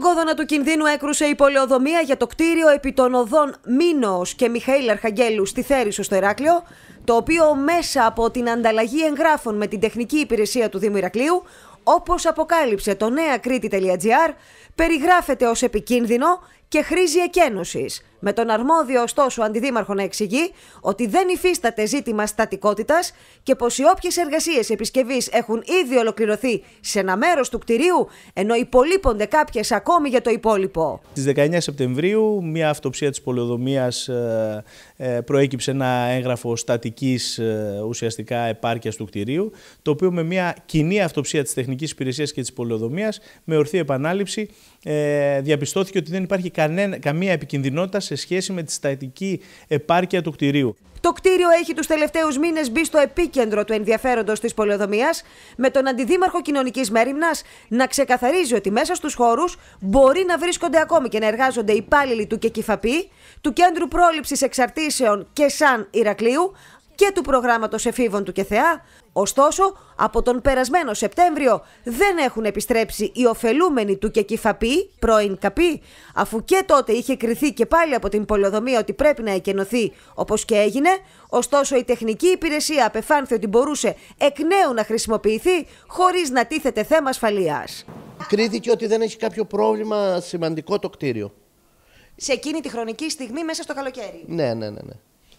Στον κόδωνα του κινδύνου έκρουσε η πολεοδομία για το κτίριο επί των οδών Μίνος και Μιχαήλ Αρχαγγέλου στη Θέρησο στο Ηράκλειο, το οποίο μέσα από την ανταλλαγή εγγράφων με την τεχνική υπηρεσία του Δήμου Ηρακλείου, όπως αποκάλυψε το νέα κρήτη.gr, περιγράφεται ως επικίνδυνο και χρήση εκένωσης. Με τον αρμόδιο, ωστόσο, αντιδήμαρχο να εξηγεί ότι δεν υφίσταται ζήτημα στατικότητας και πως οι όποιες εργασίες επισκευής έχουν ήδη ολοκληρωθεί σε ένα μέρος του κτηρίου, ενώ υπολείπονται κάποιες ακόμη για το υπόλοιπο. Στις 19 Σεπτεμβρίου, μια αυτοψία της πολεοδομίας ε, ε, προέκυψε ένα έγγραφο στατικής ε, ουσιαστικά επάρκειας του κτηρίου, το οποίο με μια κοινή αυτοψία της τεχνικής υπηρεσίας και της πολεοδομίας, με ορθή επανάληψη, διαπιστώθηκε ότι δεν υπάρχει καμία επικινδυνότητα σε σχέση με τη στατική επάρκεια του κτηρίου. Το κτίριο έχει τους τελευταίους μήνες μπει στο επίκεντρο του ενδιαφέροντος της πολιοδομίας με τον Αντιδήμαρχο Κοινωνικής Μέριμνας να ξεκαθαρίζει ότι μέσα στους χώρους μπορεί να βρίσκονται ακόμη και να εργάζονται υπάλληλοι του ΚΕΚΙΦΑΠΗ, του Κέντρου Πρόληψης Εξαρτήσεων και ΣΑΝ Ηρακλείου, και του προγράμματος εφήβων του ΚΕΘΕΑ. Ωστόσο, από τον περασμένο Σεπτέμβριο δεν έχουν επιστρέψει οι ωφελούμενοι του ΚΕΚΙΦΑΠΗ, πρώην ΚΑΠΗ, αφού και τότε είχε κριθεί και πάλι από την πολεοδομία ότι πρέπει να εκενωθεί όπως και έγινε, ωστόσο η τεχνική υπηρεσία απεφάνθη ότι μπορούσε εκ νέου να χρησιμοποιηθεί χωρίς να τίθεται θέμα ασφαλείας. Κρίθηκε ότι δεν έχει κάποιο πρόβλημα σημαντικό το κτίριο. Σε εκείνη τη χρονική στιγμή μέσα στο καλοκαίρι. Ναι, ναι, ναι. ναι.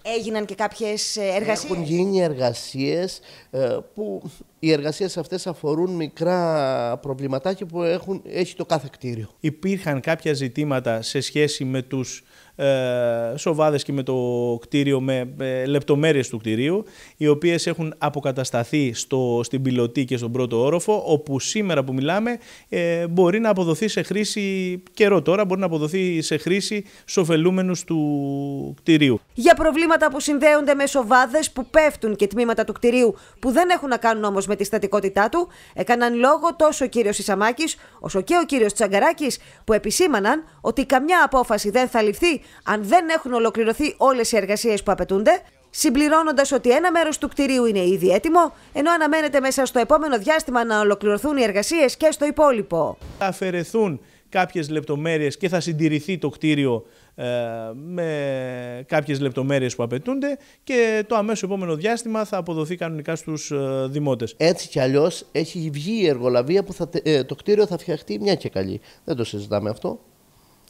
Έγιναν και κάποιες ε, ε, εργασίες. Έχουν γίνει εργασίες ε, που οι εργασίες αυτές αφορούν μικρά προβληματάκια που έχουν, έχει το κάθε κτίριο. Υπήρχαν κάποια ζητήματα σε σχέση με τους ε, σοβάδε και με το κτίριο, με ε, λεπτομέρειες του κτιρίου, οι οποίες έχουν αποκατασταθεί στο, στην πιλωτή και στον πρώτο όροφο, όπου σήμερα που μιλάμε ε, μπορεί να αποδοθεί σε χρήση καιρό τώρα, μπορεί να αποδοθεί σε χρήση στους του κτιρίου. Για προβλήματα που συνδέονται με σοβάδες που πέφτουν και τμήματα του κτιρίου που δεν έχουν να κάνουν όμως με τη στατικότητά του, έκαναν λόγο τόσο ο κύριος Ισαμάκης όσο και ο κύριος Τσαγκαράκης, που επισήμαναν ότι καμιά απόφαση δεν θα ληφθεί αν δεν έχουν ολοκληρωθεί όλες οι εργασίες που απαιτούνται, συμπληρώνοντας ότι ένα μέρος του κτηρίου είναι ήδη έτοιμο, ενώ αναμένεται μέσα στο επόμενο διάστημα να ολοκληρωθούν οι εργασίες και στο υπόλοιπο. Θα αφαιρεθούν κάποιες λεπτομέρειες και θα συντηρηθεί το κτίριο ε, με κάποιες λεπτομέρειες που απαιτούνται και το αμέσως επόμενο διάστημα θα αποδοθεί κανονικά στους ε, δημότες. Έτσι κι αλλιώς έχει βγει η εργολαβία που θα, ε, το κτίριο θα φτιαχτεί μια και καλή. Δεν το συζητάμε αυτό.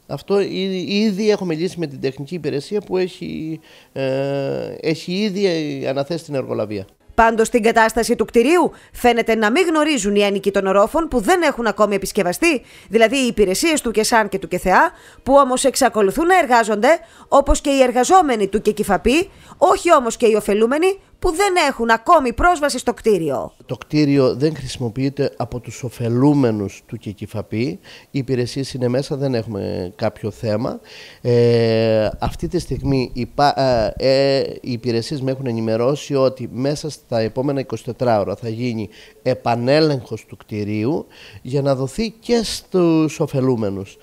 Αυτό ήδη έχω μιλήσει με την τεχνική υπηρεσία που έχει, ε, έχει ήδη αναθέσει την εργολαβία. Πάντως την κατάσταση του κτηρίου φαίνεται να μην γνωρίζουν οι ανικοί των ορόφων που δεν έχουν ακόμη επισκευαστεί, δηλαδή οι υπηρεσίες του ΚΕΣΑΝ και του ΚΕΘΕΑ, που όμως εξακολουθούν να εργάζονται, όπως και οι εργαζόμενοι του ΚΕΚΙΦΑΠΗ, όχι όμως και οι ωφελούμενοι που δεν έχουν ακόμη πρόσβαση στο κτίριο. Το κτίριο δεν χρησιμοποιείται από τους ωφελούμενους του Κικηφαπή. Οι υπηρεσίες είναι μέσα, δεν έχουμε κάποιο θέμα. Ε, αυτή τη στιγμή οι, ε, ε, οι υπηρεσίες με έχουν ενημερώσει ότι μέσα στα επόμενα 24 ώρα θα γίνει επανέλεγχος του κτιρίου για να δοθεί και στους ωφελούμενους.